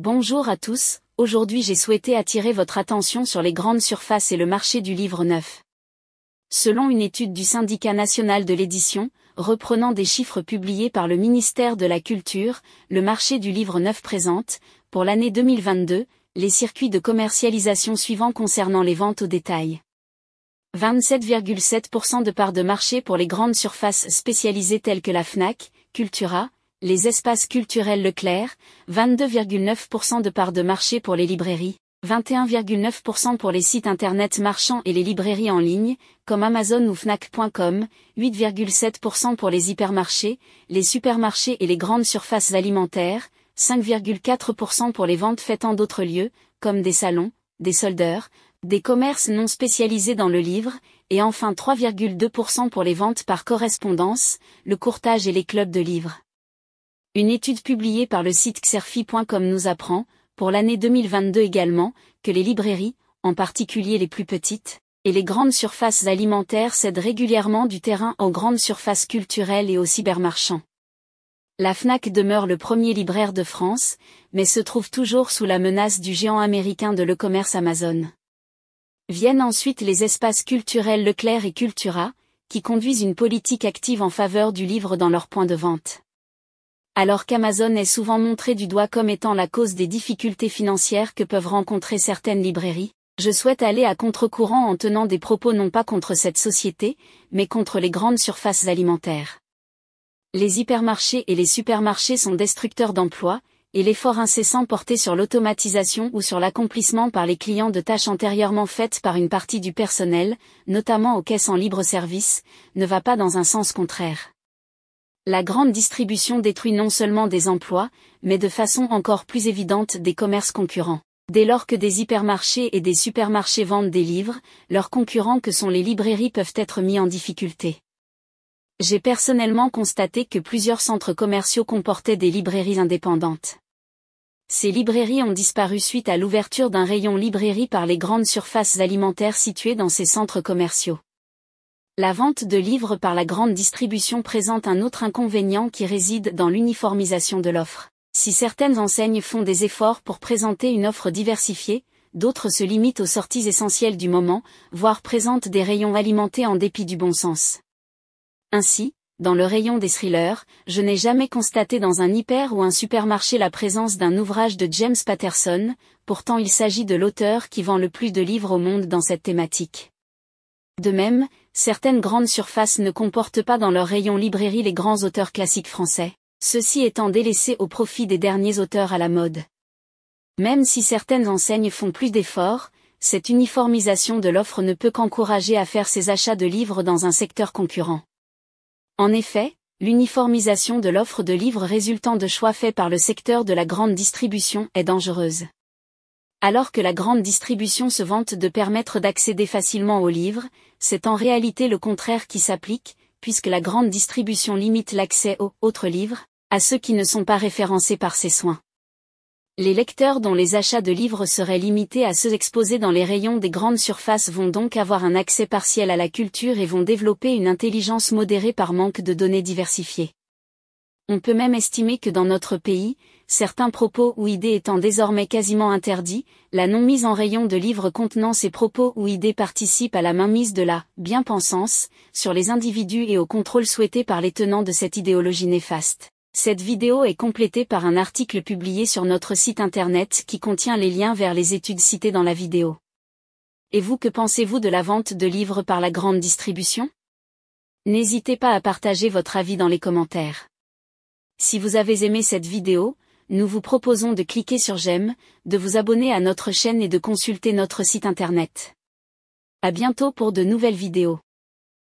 Bonjour à tous, aujourd'hui j'ai souhaité attirer votre attention sur les grandes surfaces et le marché du livre neuf. Selon une étude du Syndicat national de l'édition, reprenant des chiffres publiés par le ministère de la Culture, le marché du livre neuf présente, pour l'année 2022, les circuits de commercialisation suivants concernant les ventes au détail. 27,7% de part de marché pour les grandes surfaces spécialisées telles que la FNAC, Cultura, les espaces culturels Leclerc, 22,9% de part de marché pour les librairies, 21,9% pour les sites internet marchands et les librairies en ligne, comme Amazon ou Fnac.com, 8,7% pour les hypermarchés, les supermarchés et les grandes surfaces alimentaires, 5,4% pour les ventes faites en d'autres lieux, comme des salons, des soldeurs, des commerces non spécialisés dans le livre, et enfin 3,2% pour les ventes par correspondance, le courtage et les clubs de livres. Une étude publiée par le site xerfi.com nous apprend, pour l'année 2022 également, que les librairies, en particulier les plus petites, et les grandes surfaces alimentaires cèdent régulièrement du terrain aux grandes surfaces culturelles et aux cybermarchands. La FNAC demeure le premier libraire de France, mais se trouve toujours sous la menace du géant américain de l'e-commerce Amazon. Viennent ensuite les espaces culturels Leclerc et Cultura, qui conduisent une politique active en faveur du livre dans leurs points de vente alors qu'Amazon est souvent montré du doigt comme étant la cause des difficultés financières que peuvent rencontrer certaines librairies, je souhaite aller à contre-courant en tenant des propos non pas contre cette société, mais contre les grandes surfaces alimentaires. Les hypermarchés et les supermarchés sont destructeurs d'emplois, et l'effort incessant porté sur l'automatisation ou sur l'accomplissement par les clients de tâches antérieurement faites par une partie du personnel, notamment aux caisses en libre service, ne va pas dans un sens contraire la grande distribution détruit non seulement des emplois, mais de façon encore plus évidente des commerces concurrents. Dès lors que des hypermarchés et des supermarchés vendent des livres, leurs concurrents que sont les librairies peuvent être mis en difficulté. J'ai personnellement constaté que plusieurs centres commerciaux comportaient des librairies indépendantes. Ces librairies ont disparu suite à l'ouverture d'un rayon librairie par les grandes surfaces alimentaires situées dans ces centres commerciaux. La vente de livres par la grande distribution présente un autre inconvénient qui réside dans l'uniformisation de l'offre. Si certaines enseignes font des efforts pour présenter une offre diversifiée, d'autres se limitent aux sorties essentielles du moment, voire présentent des rayons alimentés en dépit du bon sens. Ainsi, dans le rayon des thrillers, je n'ai jamais constaté dans un hyper ou un supermarché la présence d'un ouvrage de James Patterson, pourtant il s'agit de l'auteur qui vend le plus de livres au monde dans cette thématique. De même, certaines grandes surfaces ne comportent pas dans leur rayon librairie les grands auteurs classiques français, ceux-ci étant délaissés au profit des derniers auteurs à la mode. Même si certaines enseignes font plus d'efforts, cette uniformisation de l'offre ne peut qu'encourager à faire ses achats de livres dans un secteur concurrent. En effet, l'uniformisation de l'offre de livres résultant de choix faits par le secteur de la grande distribution est dangereuse. Alors que la grande distribution se vante de permettre d'accéder facilement aux livres, c'est en réalité le contraire qui s'applique, puisque la grande distribution limite l'accès aux autres livres, à ceux qui ne sont pas référencés par ses soins. Les lecteurs dont les achats de livres seraient limités à ceux exposés dans les rayons des grandes surfaces vont donc avoir un accès partiel à la culture et vont développer une intelligence modérée par manque de données diversifiées. On peut même estimer que dans notre pays, certains propos ou idées étant désormais quasiment interdits, la non-mise en rayon de livres contenant ces propos ou idées participe à la mainmise de la bien-pensance sur les individus et au contrôle souhaité par les tenants de cette idéologie néfaste. Cette vidéo est complétée par un article publié sur notre site internet qui contient les liens vers les études citées dans la vidéo. Et vous que pensez-vous de la vente de livres par la grande distribution N'hésitez pas à partager votre avis dans les commentaires. Si vous avez aimé cette vidéo, nous vous proposons de cliquer sur j'aime, de vous abonner à notre chaîne et de consulter notre site internet. À bientôt pour de nouvelles vidéos.